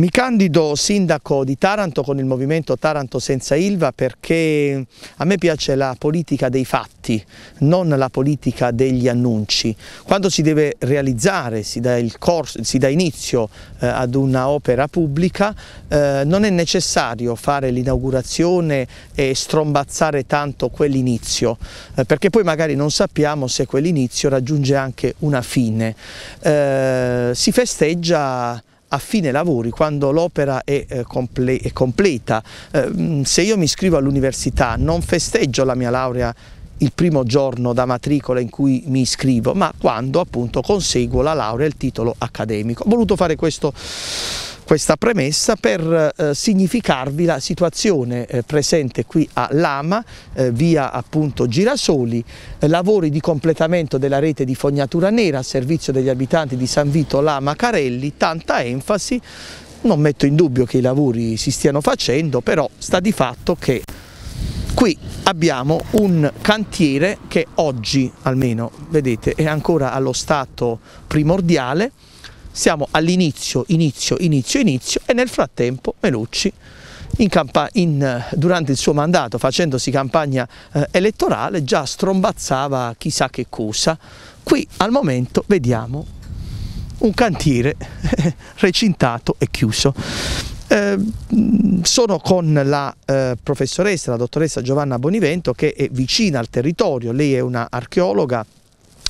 Mi candido sindaco di Taranto con il movimento Taranto senza Ilva perché a me piace la politica dei fatti, non la politica degli annunci. Quando si deve realizzare, si dà, corso, si dà inizio eh, ad un'opera pubblica, eh, non è necessario fare l'inaugurazione e strombazzare tanto quell'inizio, eh, perché poi magari non sappiamo se quell'inizio raggiunge anche una fine. Eh, si festeggia a fine lavori, quando l'opera è, eh, comple è completa. Eh, mm, se io mi iscrivo all'università non festeggio la mia laurea il primo giorno da matricola in cui mi iscrivo, ma quando appunto conseguo la laurea e il titolo accademico. Ho voluto fare questo questa premessa per eh, significarvi la situazione eh, presente qui a Lama, eh, via appunto Girasoli, eh, lavori di completamento della rete di fognatura nera a servizio degli abitanti di San Vito Lama Carelli, tanta enfasi, non metto in dubbio che i lavori si stiano facendo, però sta di fatto che qui abbiamo un cantiere che oggi almeno, vedete, è ancora allo stato primordiale, siamo all'inizio, inizio, inizio, inizio e nel frattempo Melucci in in, durante il suo mandato facendosi campagna eh, elettorale già strombazzava chissà che cosa. Qui al momento vediamo un cantiere recintato e chiuso. Eh, sono con la eh, professoressa, la dottoressa Giovanna Bonivento che è vicina al territorio, lei è una archeologa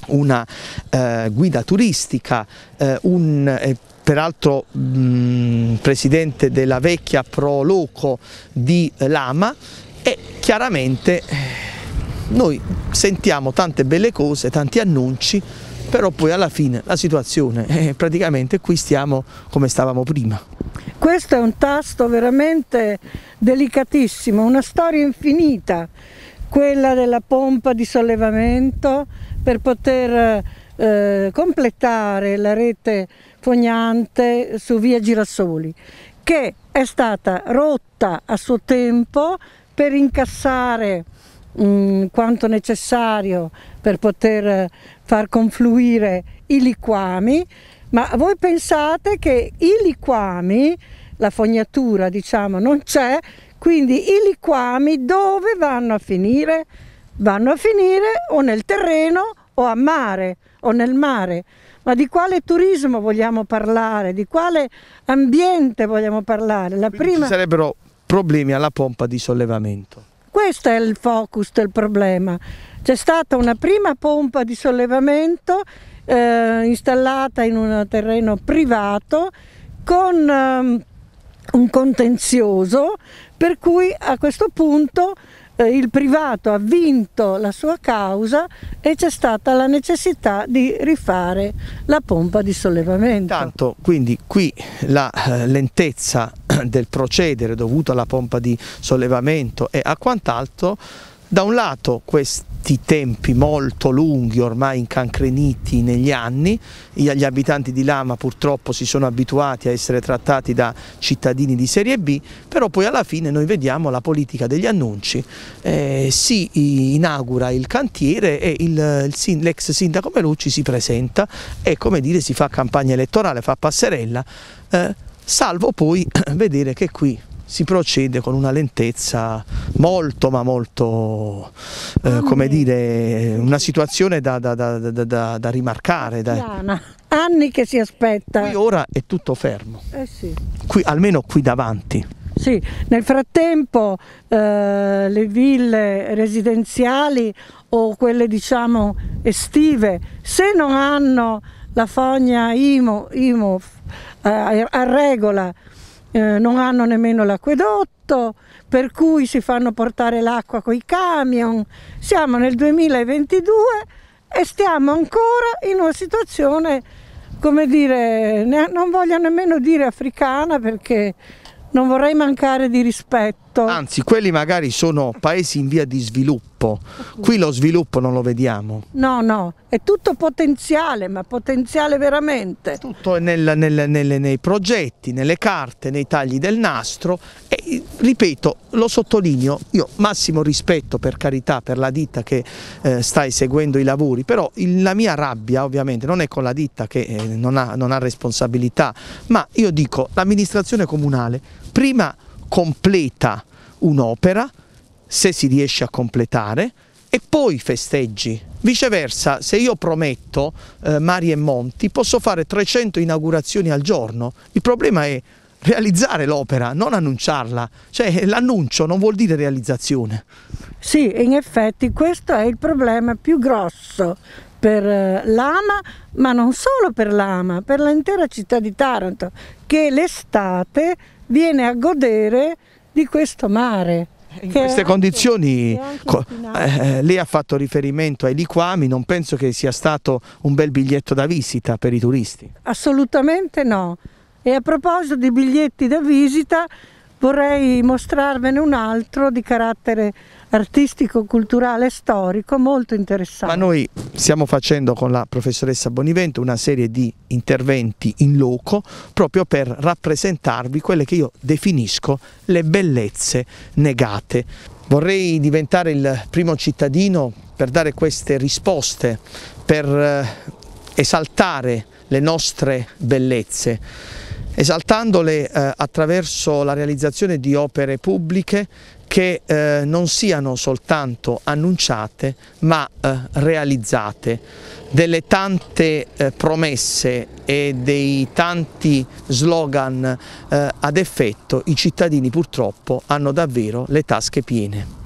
una eh, guida turistica, eh, un eh, peraltro mh, mm, presidente della vecchia Pro Loco di Lama e chiaramente eh, noi sentiamo tante belle cose, tanti annunci, però poi alla fine la situazione è eh, praticamente qui stiamo come stavamo prima. Questo è un tasto veramente delicatissimo, una storia infinita quella della pompa di sollevamento per poter eh, completare la rete fognante su via Girasoli che è stata rotta a suo tempo per incassare mh, mm, quanto necessario per poter far confluire i liquami ma voi pensate che i liquami la fognatura diciamo non c'è quindi i liquami dove vanno a finire? Vanno a finire o nel terreno o a mare o nel mare. Ma di quale turismo vogliamo parlare? Di quale ambiente vogliamo parlare? La prima... Ci sarebbero problemi alla pompa di sollevamento. Questo è il focus del problema. C'è stata una prima pompa di sollevamento eh, installata in un terreno privato con eh, un contenzioso per cui a questo punto eh, il privato ha vinto la sua causa e c'è stata la necessità di rifare la pompa di sollevamento. Tanto, quindi qui la eh, lentezza del procedere dovuta alla pompa di sollevamento e a quant'altro da un lato questi tempi molto lunghi, ormai incancreniti negli anni, gli abitanti di Lama purtroppo si sono abituati a essere trattati da cittadini di serie B, però poi alla fine noi vediamo la politica degli annunci, eh, si inaugura il cantiere e l'ex sindaco Melucci si presenta e come dire si fa campagna elettorale, fa passerella, eh, salvo poi vedere che qui si procede con una lentezza molto ma molto eh, ah, come dire una situazione da, da, da, da rimarcare anni che si aspetta qui ora è tutto fermo eh sì. qui, almeno qui davanti sì, nel frattempo eh, le ville residenziali o quelle diciamo estive se non hanno la fogna IMO, IMO eh, a regola eh, non hanno nemmeno l'acquedotto, per cui si fanno portare l'acqua con i camion. Siamo nel 2022 e stiamo ancora in una situazione, come dire, non voglio nemmeno dire africana perché non vorrei mancare di rispetto. Esatto. Anzi, quelli magari sono paesi in via di sviluppo. Qui lo sviluppo non lo vediamo. No, no, è tutto potenziale, ma potenziale veramente. Tutto è nel, nel, nel, nei progetti, nelle carte, nei tagli del nastro. E ripeto, lo sottolineo, io massimo rispetto per carità per la ditta che eh, sta eseguendo i lavori, però il, la mia rabbia ovviamente non è con la ditta che eh, non, ha, non ha responsabilità, ma io dico l'amministrazione comunale prima completa un'opera, se si riesce a completare, e poi festeggi. Viceversa, se io prometto eh, mari e monti, posso fare 300 inaugurazioni al giorno. Il problema è realizzare l'opera, non annunciarla. Cioè l'annuncio non vuol dire realizzazione. Sì, in effetti questo è il problema più grosso per eh, l'AMA, ma non solo per l'AMA, per l'intera città di Taranto, che l'estate viene a godere di questo mare. In queste condizioni anche, eh, eh, lei ha fatto riferimento ai liquami, non penso che sia stato un bel biglietto da visita per i turisti. Assolutamente no. E a proposito di biglietti da visita vorrei mostrarvene un altro di carattere artistico, culturale e storico molto interessante. Ma noi stiamo facendo con la professoressa Bonivento una serie di interventi in loco proprio per rappresentarvi quelle che io definisco le bellezze negate. Vorrei diventare il primo cittadino per dare queste risposte, per eh, esaltare le nostre bellezze, esaltandole eh, attraverso la realizzazione di opere pubbliche, che eh, non siano soltanto annunciate ma eh, realizzate. Delle tante eh, promesse e dei tanti slogan eh, ad effetto i cittadini purtroppo hanno davvero le tasche piene.